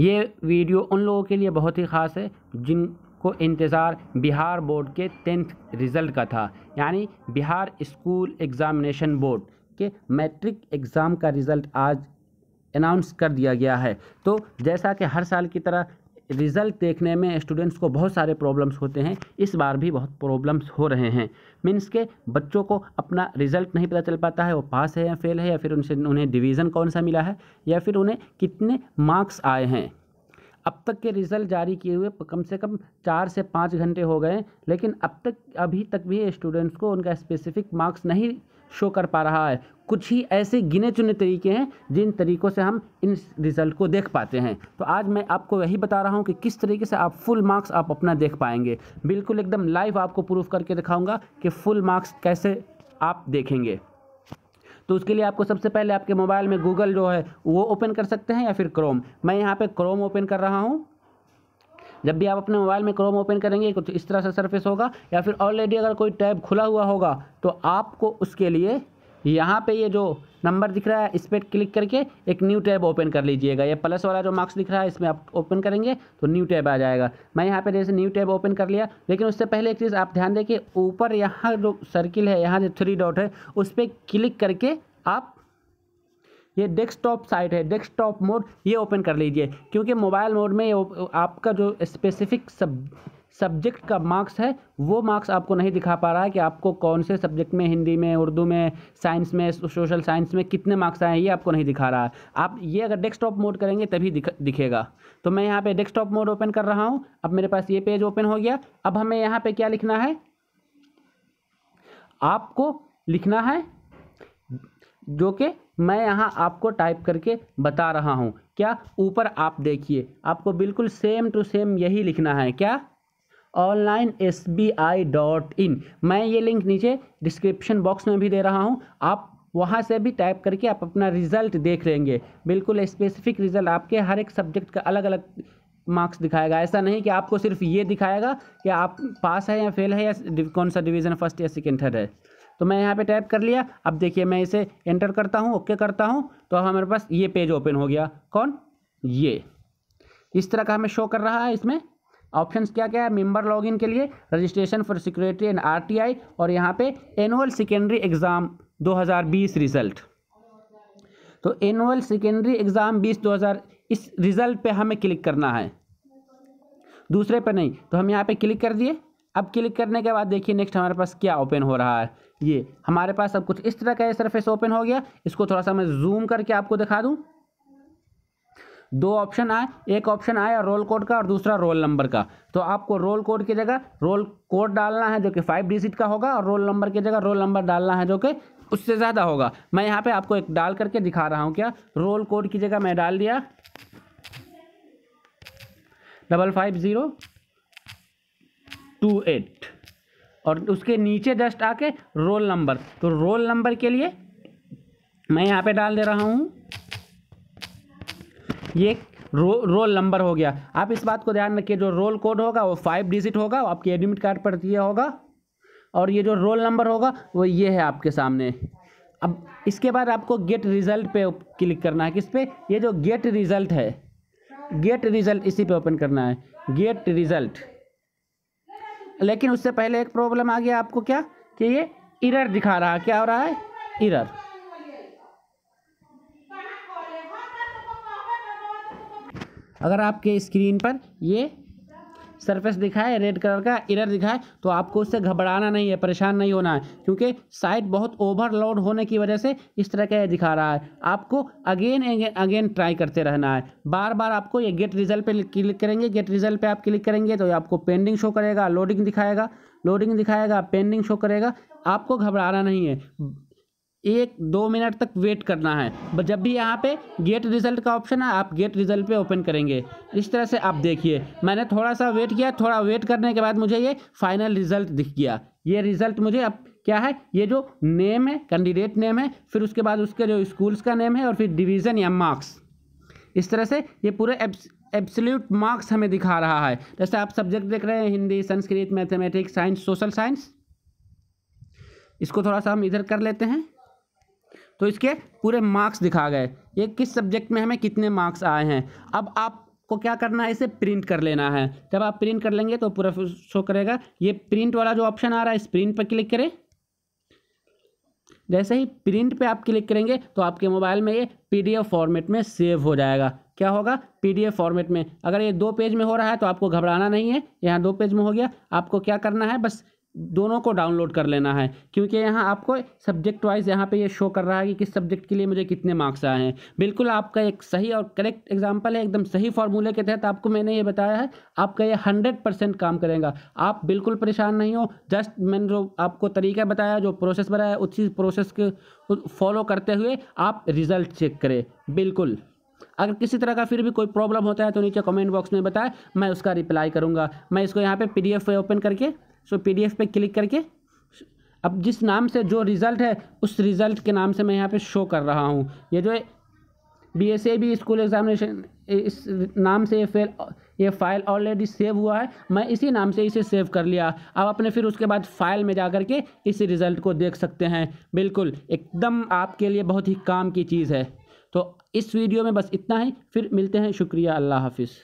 ये वीडियो उन लोगों के लिए बहुत ही ख़ास है जिनको इंतज़ार बिहार बोर्ड के टेंथ रिज़ल्ट का था यानी बिहार स्कूल एग्ज़ामिनेशन बोर्ड के मैट्रिक एग्ज़ाम का रिज़ल्ट आज अनाउंस कर दिया गया है तो जैसा कि हर साल की तरह रिज़ल्ट देखने में स्टूडेंट्स को बहुत सारे प्रॉब्लम्स होते हैं इस बार भी बहुत प्रॉब्लम्स हो रहे हैं मीन्स के बच्चों को अपना रिज़ल्ट नहीं पता चल पाता है वो पास है या फेल है या फिर उनसे उन्हें डिवीज़न कौन सा मिला है या फिर उन्हें कितने मार्क्स आए हैं अब तक के रिज़ल्ट जारी किए हुए कम से कम चार से पाँच घंटे हो गए लेकिन अब तक अभी तक भी स्टूडेंट्स को उनका स्पेसिफिक मार्क्स नहीं शो कर पा रहा है कुछ ही ऐसे गिने चुने तरीके हैं जिन तरीक़ों से हम इन रिज़ल्ट को देख पाते हैं तो आज मैं आपको यही बता रहा हूँ कि किस तरीके से आप फुल मार्क्स आप अपना देख पाएंगे बिल्कुल एकदम लाइव आपको प्रूफ करके दिखाऊंगा कि फुल मार्क्स कैसे आप देखेंगे तो उसके लिए आपको सबसे पहले आपके मोबाइल में गूगल जो है वो ओपन कर सकते हैं या फिर क्रोम मैं यहाँ पर क्रोम ओपन कर रहा हूँ जब भी आप अपने मोबाइल में क्रोम ओपन करेंगे कुछ इस तरह से सर्फेस होगा या फिर ऑलरेडी अगर कोई टैब खुला हुआ होगा तो आपको उसके लिए यहाँ पे ये जो नंबर दिख रहा है इस पर क्लिक करके एक न्यू टैब ओपन कर लीजिएगा ये प्लस वाला जो मार्क्स दिख रहा है इसमें आप ओपन करेंगे तो न्यू टैब आ जाएगा मैं यहाँ पे जैसे न्यू टैब ओपन कर लिया लेकिन उससे पहले एक चीज़ आप ध्यान दें कि ऊपर यहाँ जो सर्किल है यहाँ जो थ्री डॉट है उस पर क्लिक करके आप ये डेस्कटॉप साइट है डेस्कटॉप मोड ये ओपन कर लीजिए क्योंकि मोबाइल मोड में आपका जो स्पेसिफिक सब सब्जेक्ट का मार्क्स है वो मार्क्स आपको नहीं दिखा पा रहा है कि आपको कौन से सब्जेक्ट में हिंदी में उर्दू में साइंस में सोशल साइंस में कितने मार्क्स आए हैं ये आपको नहीं दिखा रहा है आप ये अगर डेस्कटॉप मोड करेंगे तभी दिख, दिखेगा तो मैं यहाँ पे डेस्कटॉप मोड ओपन कर रहा हूँ अब मेरे पास ये पेज ओपन हो गया अब हमें यहाँ पर क्या लिखना है आपको लिखना है जो कि मैं यहाँ आपको टाइप करके बता रहा हूँ क्या ऊपर आप देखिए आपको बिल्कुल सेम टू सेम यही लिखना है क्या online S B I dot in मैं ये लिंक नीचे डिस्क्रिप्शन बॉक्स में भी दे रहा हूँ आप वहाँ से भी टाइप करके आप अपना रिज़ल्ट देख लेंगे बिल्कुल स्पेसिफिक रिज़ल्ट आपके हर एक सब्जेक्ट का अलग अलग मार्क्स दिखाएगा ऐसा नहीं कि आपको सिर्फ ये दिखाएगा कि आप पास है या फेल है या कौन सा डिवीज़न फर्स्ट या सेकेंड थर्ड है तो मैं यहाँ पे टाइप कर लिया अब देखिए मैं इसे एंटर करता हूँ ओके करता हूँ तो हमारे पास ये पेज ओपन हो गया कौन ये इस तरह का हमें शो कर रहा है इसमें ऑप्शंस क्या क्या है मेंबर लॉगिन के लिए registration for security and RTI और यहाँ पे एनुअल सेकेंडरी एग्ज़ाम 2020 रिजल्ट तो एनुअल सेकेंडरी एग्ज़ाम 20 2000 इस रिज़ल्ट पे हमें क्लिक करना है दूसरे पे नहीं तो हम यहाँ पे क्लिक कर दिए अब क्लिक करने के बाद देखिए नेक्स्ट हमारे पास क्या ओपन हो रहा है ये हमारे पास अब कुछ इस तरह का ये सरफेस ओपन हो गया इसको थोड़ा सा मैं जूम करके आपको दिखा दूँ दो ऑप्शन आए एक ऑप्शन आया रोल कोड का और दूसरा रोल नंबर का तो आपको रोल कोड की जगह रोल कोड डालना है जो कि फाइव डिजिट का होगा और रोल नंबर की जगह रोल नंबर डालना है जो कि उससे ज़्यादा होगा मैं यहाँ पे आपको एक डाल करके दिखा रहा हूँ क्या रोल कोड की जगह मैं डाल दिया double five zero two eight और उसके नीचे जस्ट आके रोल नंबर तो रोल नंबर के लिए मैं यहाँ पे डाल दे रहा हूँ ये रो, रोल नंबर हो गया आप इस बात को ध्यान रखिए जो रोल कोड होगा वो फाइव डिजिट होगा आपके एडमिट कार्ड पर दिया होगा और ये जो रोल नंबर होगा वो ये है आपके सामने अब इसके बाद आपको गेट रिजल्ट पे क्लिक करना है किस पे ये जो गेट रिजल्ट है गेट रिजल्ट इसी पे ओपन करना है गेट रिजल्ट लेकिन उससे पहले एक प्रॉब्लम आ गया आपको क्या कि ये इरर दिखा रहा है क्या हो रहा है इरर अगर आपके स्क्रीन पर ये सरफेस दिखा है रेड कलर का इरर दिखा है तो आपको उससे घबराना नहीं है परेशान नहीं होना है क्योंकि साइट बहुत ओवरलोड होने की वजह से इस तरह का दिखा रहा है आपको अगेन अगेन अगेन ट्राई करते रहना है बार बार आपको ये गेट रिजल्ट पे क्लिक करेंगे गेट रिजल्ट पे आप क्लिक करेंगे तो आपको पेंडिंग शो करेगा लोडिंग दिखाएगा लोडिंग दिखाएगा पेंडिंग शो करेगा आपको घबराना नहीं है एक दो मिनट तक वेट करना है जब भी यहाँ पे गेट रिजल्ट का ऑप्शन है आप गेट रिजल्ट पे ओपन करेंगे इस तरह से आप देखिए मैंने थोड़ा सा वेट किया थोड़ा वेट करने के बाद मुझे ये फाइनल रिजल्ट दिख गया ये रिजल्ट मुझे अब क्या है ये जो नेम है कैंडिडेट नेम है फिर उसके बाद उसके जो स्कूल्स का नेम है और फिर डिवीज़न या मार्क्स इस तरह से ये पूरे एब्सोल्यूट मार्क्स हमें दिखा रहा है जैसे आप सब्जेक्ट देख रहे हैं Hindi Sanskrit mathematics science social science इसको थोड़ा सा हम इधर कर लेते हैं तो इसके पूरे मार्क्स दिखा गए ये किस सब्जेक्ट में हमें कितने मार्क्स आए हैं अब आप को क्या करना है इसे प्रिंट कर लेना है जब आप प्रिंट कर लेंगे तो पूरा शो करेगा ये प्रिंट वाला जो ऑप्शन आ रहा है इस प्रिंट पर क्लिक करें जैसे ही प्रिंट पे आप क्लिक करेंगे तो आपके मोबाइल में ये पीडीएफ फॉर्मेट में सेव हो जाएगा क्या होगा पीडीएफ फॉर्मेट में अगर ये दो पेज में हो रहा है तो आपको घबराना नहीं है यहाँ दो पेज में हो गया आपको क्या करना है बस दोनों को डाउनलोड कर लेना है क्योंकि यहाँ आपको सब्जेक्ट वाइज यहाँ पे ये यह शो कर रहा है कि किस सब्जेक्ट के लिए मुझे कितने मार्क्स आए हैं बिल्कुल आपका एक सही और करेक्ट एग्जांपल है एकदम सही फार्मूले के तहत आपको मैंने ये बताया है आपका ये हंड्रेड परसेंट काम करेगा आप बिल्कुल परेशान नहीं हो जस्ट मैंने जो आपको तरीका बताया जो प्रोसेस बनाया उसी प्रोसेस के फॉलो करते हुए आप रिज़ल्ट चेक करें बिल्कुल अगर किसी तरह का फिर भी कोई प्रॉब्लम होता है तो नीचे कमेंट बॉक्स में बताएं मैं उसका रिप्लाई करूँगा मैं इसको यहाँ पे पीडीएफ ओपन करके सो पीडीएफ पे क्लिक करके अब जिस नाम से जो रिज़ल्ट है उस रिज़ल्ट के नाम से मैं यहाँ पे शो कर रहा हूँ ये जो B S A B school examination इस नाम से ये फेल ये फ़ाइल ऑलरेडी सेव हुआ है मैं इसी नाम से इसे सेव कर लिया अब अपने फिर उसके बाद फाइल में जा कर के इस रिज़ल्ट को देख सकते हैं बिल्कुल एकदम आपके लिए बहुत ही काम की चीज़ है तो इस वीडियो में बस इतना ही फिर मिलते हैं शुक्रिया अल्लाह हाफिज़